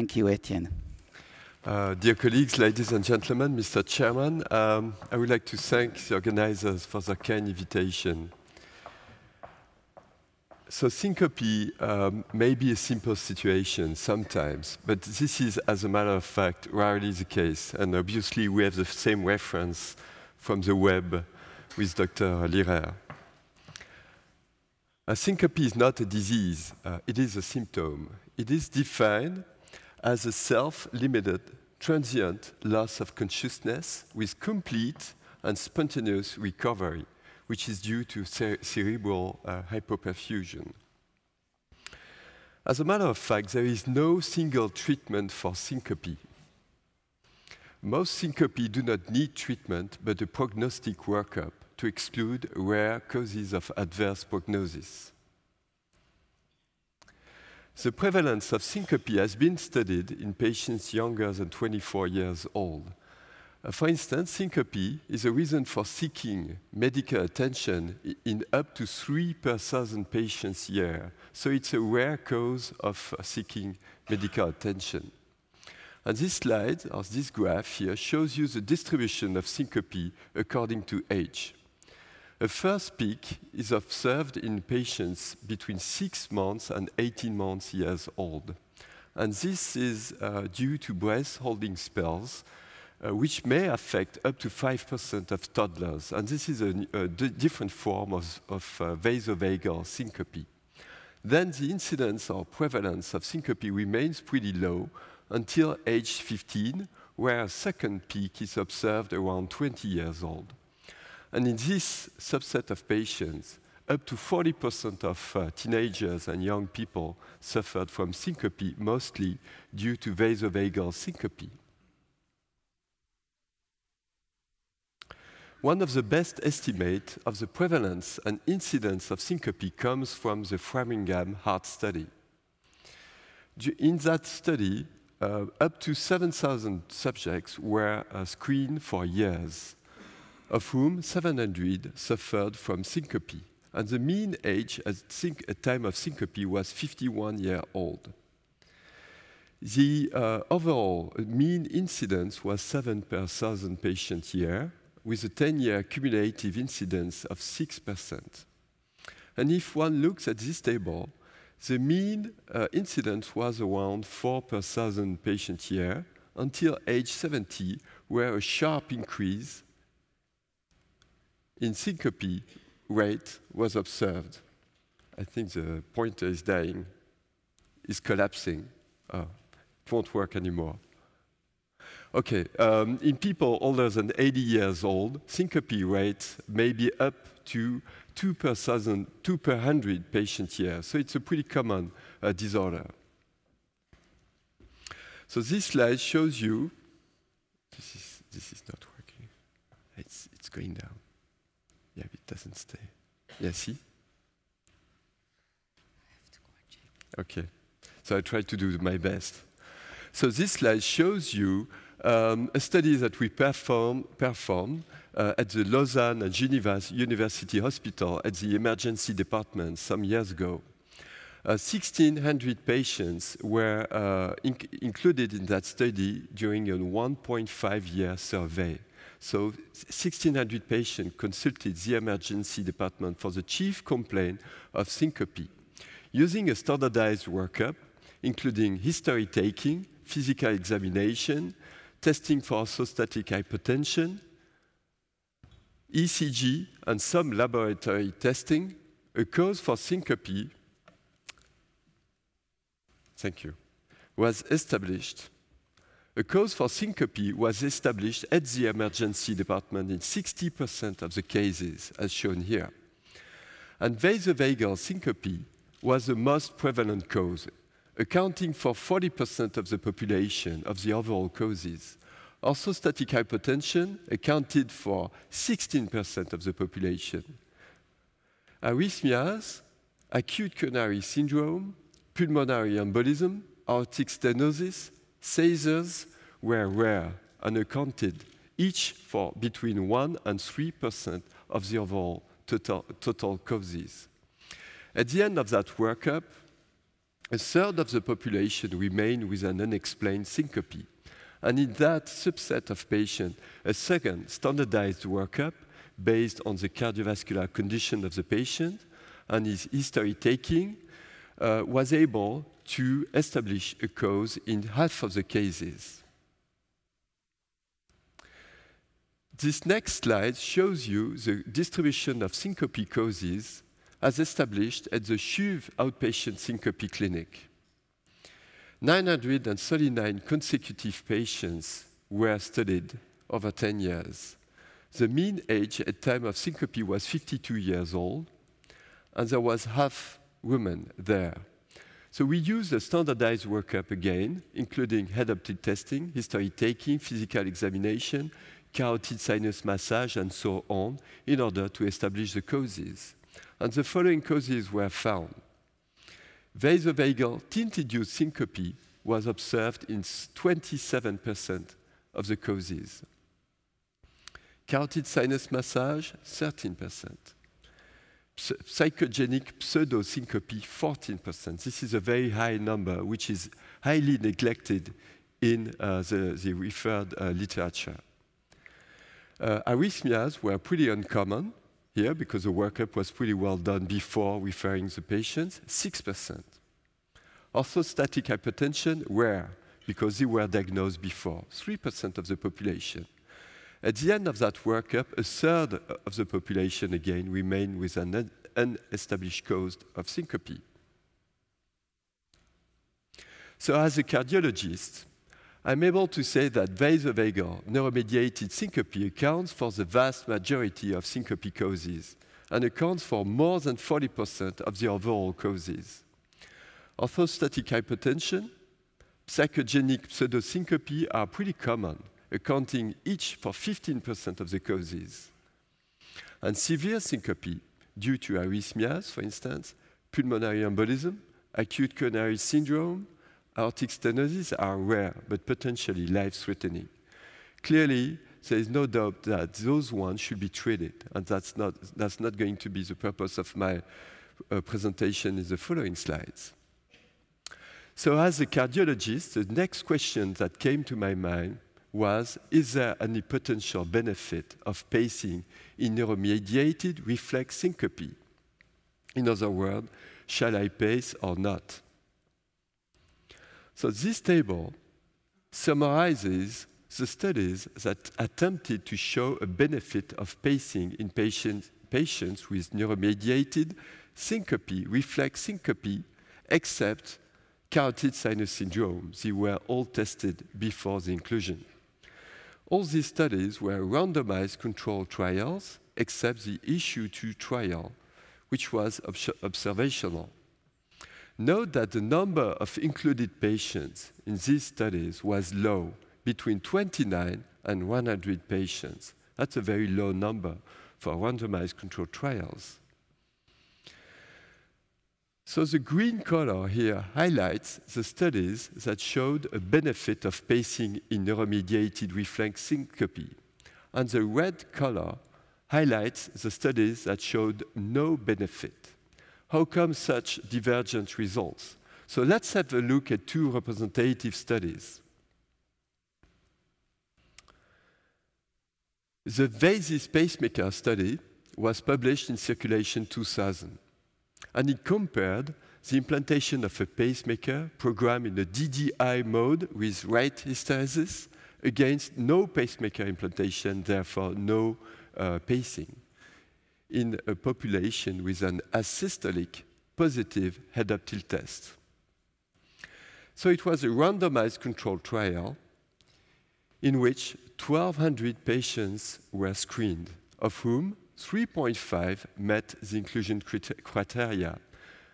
Thank you, Etienne. Uh, dear colleagues, ladies and gentlemen, Mr. Chairman, um, I would like to thank the organizers for the kind invitation. So syncope um, may be a simple situation sometimes, but this is, as a matter of fact, rarely the case. And obviously, we have the same reference from the web with Dr. Lirer. A syncope is not a disease, uh, it is a symptom. It is defined as a self-limited, transient loss of consciousness with complete and spontaneous recovery, which is due to cere cerebral uh, hypoperfusion. As a matter of fact, there is no single treatment for syncope. Most syncope do not need treatment, but a prognostic workup to exclude rare causes of adverse prognosis. The prevalence of syncope has been studied in patients younger than 24 years old. Uh, for instance, syncope is a reason for seeking medical attention in up to 3 per thousand patients a year. So it's a rare cause of uh, seeking medical attention. And this slide, or this graph here, shows you the distribution of syncope according to age. A first peak is observed in patients between 6 months and 18 months years old. And this is uh, due to breath holding spells, uh, which may affect up to 5% of toddlers. And this is a, a different form of, of uh, vasovagal syncope. Then the incidence or prevalence of syncope remains pretty low until age 15, where a second peak is observed around 20 years old. And in this subset of patients, up to 40% of uh, teenagers and young people suffered from syncope, mostly due to vasovagal syncope. One of the best estimates of the prevalence and incidence of syncope comes from the Framingham Heart Study. In that study, uh, up to 7,000 subjects were uh, screened for years of whom 700 suffered from syncope, and the mean age at, at time of syncope was 51 years old. The uh, overall mean incidence was 7 per 1,000 patient year, with a 10-year cumulative incidence of 6%. And if one looks at this table, the mean uh, incidence was around 4 per 1,000 patient year until age 70, where a sharp increase in syncope, rate was observed. I think the pointer is dying, is collapsing. Oh, ah, it won't work anymore. Okay, um, in people older than 80 years old, syncope rate may be up to 2 per, thousand, 2 per 100 patient years, so it's a pretty common uh, disorder. So this slide shows you, this is, this is not working, it's, it's going down doesn't stay. Yeah, see? Okay. So I try to do my best. So this slide shows you um, a study that we perform, perform uh, at the Lausanne and Geneva University Hospital at the emergency department some years ago. Uh, 1,600 patients were uh, inc included in that study during a 1.5 year survey. So 1,600 patients consulted the emergency department for the chief complaint of syncope. Using a standardized workup, including history taking, physical examination, testing for orthostatic hypotension, ECG, and some laboratory testing, a cause for syncope, thank you, was established the cause for syncope was established at the emergency department in 60% of the cases, as shown here. And vasovagal syncope was the most prevalent cause, accounting for 40% of the population of the overall causes. Orthostatic hypotension accounted for 16% of the population. Arrhythmias, acute coronary syndrome, pulmonary embolism, aortic stenosis, seizures were rare and accounted each for between 1 and 3% of the overall total, total causes. At the end of that workup, a third of the population remained with an unexplained syncope. And in that subset of patients, a second standardized workup based on the cardiovascular condition of the patient and his history taking uh, was able to establish a cause in half of the cases. This next slide shows you the distribution of syncope causes as established at the CHUV outpatient syncope clinic. 939 consecutive patients were studied over 10 years. The mean age at time of syncope was 52 years old, and there was half women there. So we use a standardized workup again, including head up testing, history taking, physical examination, carotid sinus massage, and so on, in order to establish the causes. And the following causes were found. Vasovagal tinted use syncope was observed in 27% of the causes. Carotid sinus massage, 13% psychogenic pseudosyncope 14%. This is a very high number, which is highly neglected in uh, the, the, referred uh, literature. Uh, arrhythmias were pretty uncommon here because the workup was pretty well done before referring the patients, 6%. Orthostatic hypertension, rare, because they were diagnosed before, 3% of the population. At the end of that workup, a third of the population again remained with an unestablished cause of syncope. So, as a cardiologist, I'm able to say that vasovagal neuromediated syncope accounts for the vast majority of syncope causes and accounts for more than 40% of the overall causes. Orthostatic hypotension, psychogenic pseudosyncope are pretty common, accounting each for 15% of the causes. And severe syncope, due to arrhythmias, for instance, pulmonary embolism, acute coronary syndrome, aortic stenosis are rare but potentially life-threatening. Clearly, there is no doubt that those ones should be treated, and that's not, that's not going to be the purpose of my uh, presentation in the following slides. So as a cardiologist, the next question that came to my mind was, is there any potential benefit of pacing in neuromediated reflex syncope? In other words, shall I pace or not? So this table summarizes the studies that attempted to show a benefit of pacing in patients, patients with neuromediated syncope, reflex syncope, except carotid sinus syndrome. They were all tested before the inclusion. All these studies were randomized controlled trials, except the issue 2 trial, which was observational. Note that the number of included patients in these studies was low, between 29 and 100 patients. That's a very low number for randomized controlled trials. So the green color here highlights the studies that showed a benefit of pacing in neuromediated reflex syncope, and the red color highlights the studies that showed no benefit. How come such divergent results? So let's have a look at two representative studies. The VASIS pacemaker study was published in Circulation 2000 and it compared the implantation of a pacemaker programmed in the DDI mode with right hysteresis against no pacemaker implantation, therefore no uh, pacing, in a population with an asystolic positive head-up tilt test. So it was a randomized controlled trial in which 1,200 patients were screened, of whom 3.5 met the inclusion criteria.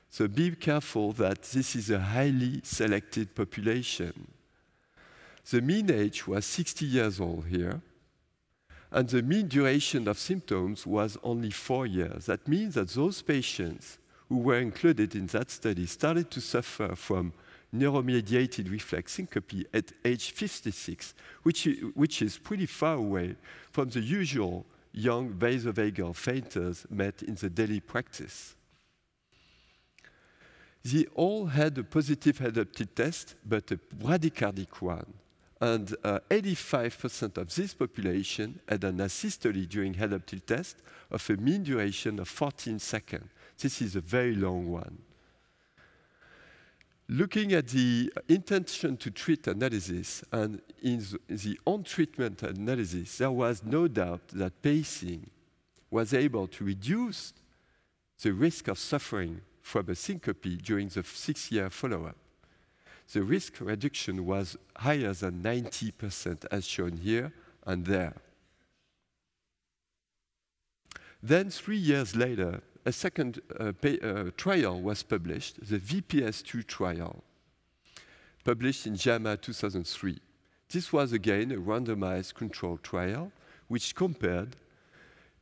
So be careful that this is a highly selected population. The mean age was 60 years old here, and the mean duration of symptoms was only four years. That means that those patients who were included in that study started to suffer from neuromediated reflex syncope at age 56, which, which is pretty far away from the usual young vasovagal fainters met in the daily practice. They all had a positive adapted test, but a bradycardic one. And 85% uh, of this population had an asystole during head-up tilt test of a mean duration of 14 seconds. This is a very long one looking at the intention to treat analysis and in the on-treatment analysis, there was no doubt that pacing was able to reduce the risk of suffering from a syncope during the six-year follow-up. The risk reduction was higher than 90%, as shown here and there. Then, three years later, a second uh, pay, uh, trial was published, the VPS2 trial, published in JAMA 2003. This was again a randomized controlled trial which compared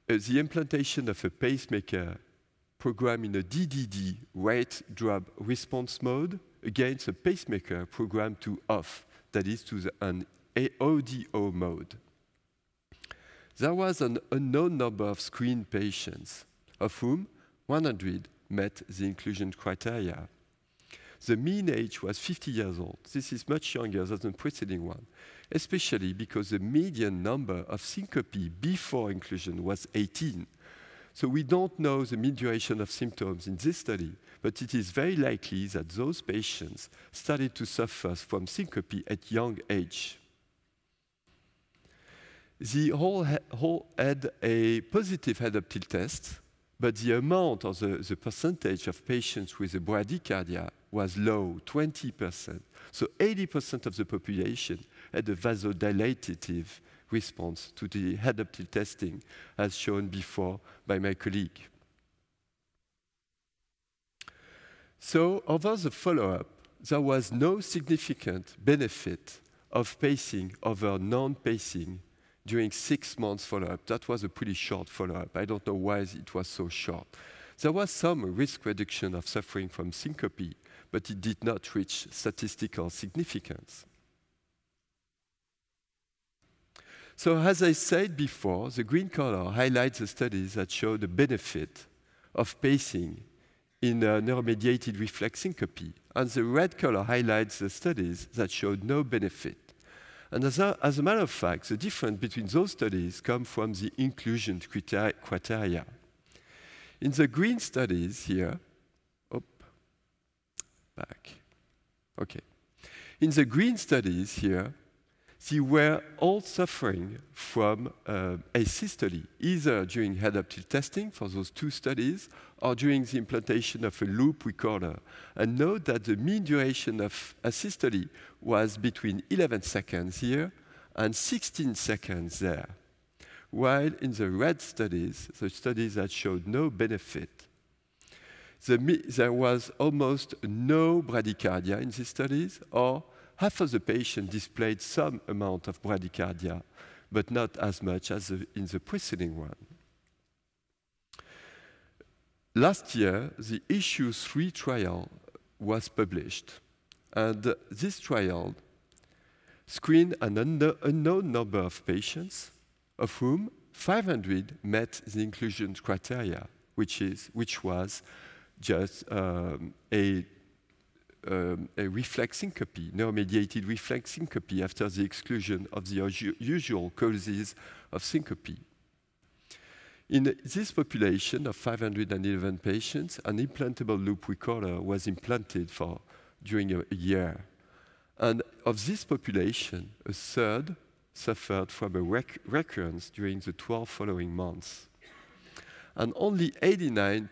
uh, the implantation of a pacemaker program in a DDD rate drop response mode against a pacemaker program to off, that is to the, an AODO mode. There was an unknown number of screened patients of whom 100 met the inclusion criteria. The mean age was 50 years old. This is much younger than the preceding one, especially because the median number of syncope before inclusion was 18. So we don't know the mean duration of symptoms in this study, but it is very likely that those patients started to suffer from syncope at young age. The whole, whole had a positive head-up tilt test, but the amount or the, the percentage of patients with a bradycardia was low, 20%. So 80% of the population had a vasodilatative response to the adaptive testing, as shown before by my colleague. So over the follow-up, there was no significant benefit of pacing over non-pacing during six months follow-up. That was a pretty short follow-up. I don't know why it was so short. There was some risk reduction of suffering from syncope, but it did not reach statistical significance. So as I said before, the green color highlights the studies that show the benefit of pacing in a neuromediated reflex syncope, and the red color highlights the studies that showed no benefit. And as a, as a matter of fact, the difference between those studies come from the inclusion criteria. In the green studies here, op, back, okay. In the green studies here, they were all suffering from uh, asystole, either during adaptive testing for those two studies or during the implantation of a loop recorder. And note that the mean duration of asystole was between 11 seconds here and 16 seconds there, while in the red studies, the studies that showed no benefit, the there was almost no bradycardia in these studies or half of the patients displayed some amount of bradycardia, but not as much as in the preceding one. Last year, the issue 3 trial was published, and this trial screened an unknown number of patients, of whom 500 met the inclusion criteria, which, is, which was just um, a um, a reflex syncope, neuromediated reflex syncope after the exclusion of the usual causes of syncope. In this population of 511 patients, an implantable loop recorder was implanted for during a, a year. And of this population, a third suffered from a rec recurrence during the 12 following months. And only 89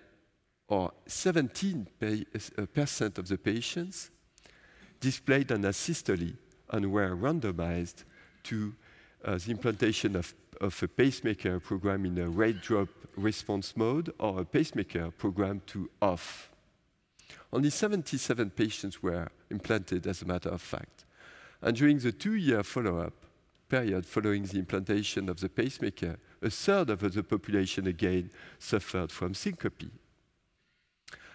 or 17% uh, of the patients displayed an asystole and were randomized to uh, the implantation of, of, a pacemaker program in a rate drop response mode or a pacemaker program to off. Only 77 patients were implanted, as a matter of fact. And during the two year follow up period following the implantation of the pacemaker, a third of the population again suffered from syncope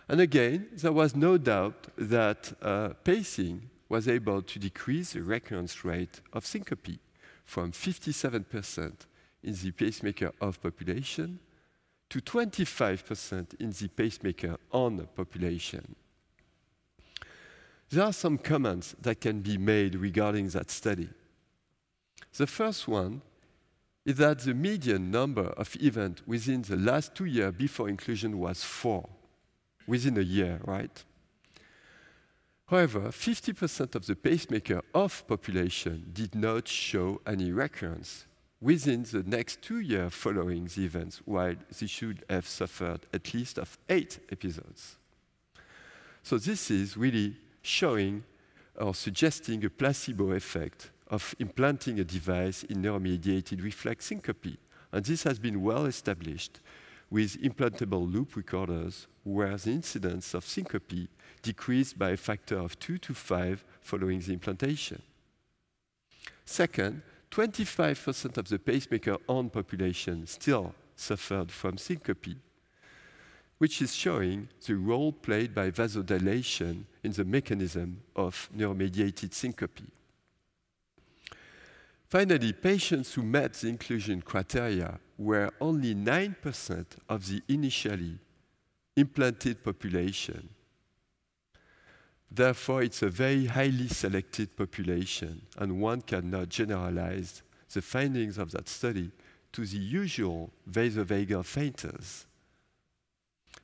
and again, there was no doubt that uh, pacing was able to decrease the recurrence rate of syncope from 57% in the pacemaker of population to 25% in the pacemaker on population. There are some comments that can be made regarding that study. The first one is that the median number of events within the last two years before inclusion was four within a year, right? However, 50% of the pacemaker off population did not show any recurrence within the next two years following the events, while they should have suffered at least of eight episodes. So this is really showing or suggesting a placebo effect of implanting a device in neuromediated reflex syncope. And this has been well established with implantable loop recorders where the incidence of syncope decreased by a factor of 2 to 5 following the implantation. Second, 25% of the pacemaker-on population still suffered from syncope, which is showing the role played by vasodilation in the mechanism of neuromediated syncope. Finally, patients who met the inclusion criteria where only 9% of the initially implanted population. Therefore, it's a very highly selected population, and one cannot generalize the findings of that study to the usual vasovagal fainters.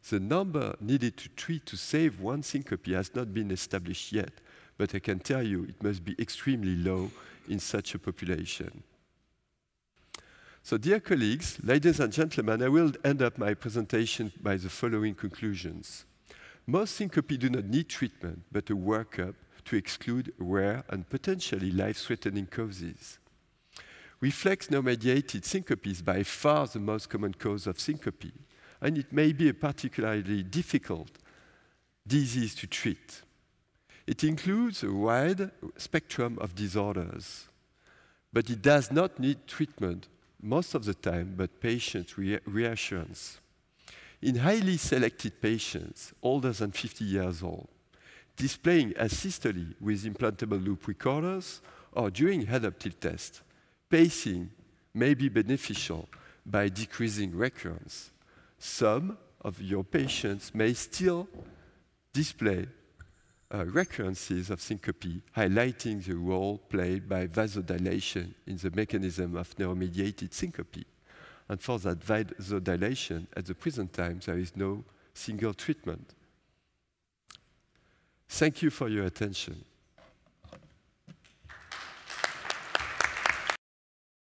The number needed to treat to save one syncope has not been established yet, but I can tell you it must be extremely low in such a population. So dear colleagues, ladies and gentlemen, I will end up my presentation by the following conclusions. Most syncope do not need treatment, but a workup to exclude rare and potentially life-threatening causes. Reflex no-mediated syncope is by far the most common cause of syncope, and it may be a particularly difficult disease to treat. It includes a wide spectrum of disorders, but it does not need treatment most of the time, but patient re reassurance. In highly selected patients older than 50 years old, displaying asystole with implantable loop recorders or during adaptive tests, pacing may be beneficial by decreasing recurrence. Some of your patients may still display uh, recurrences of syncope, highlighting the role played by vasodilation in the mechanism of neuromediated syncope. And for that vasodilation, at the present time, there is no single treatment. Thank you for your attention.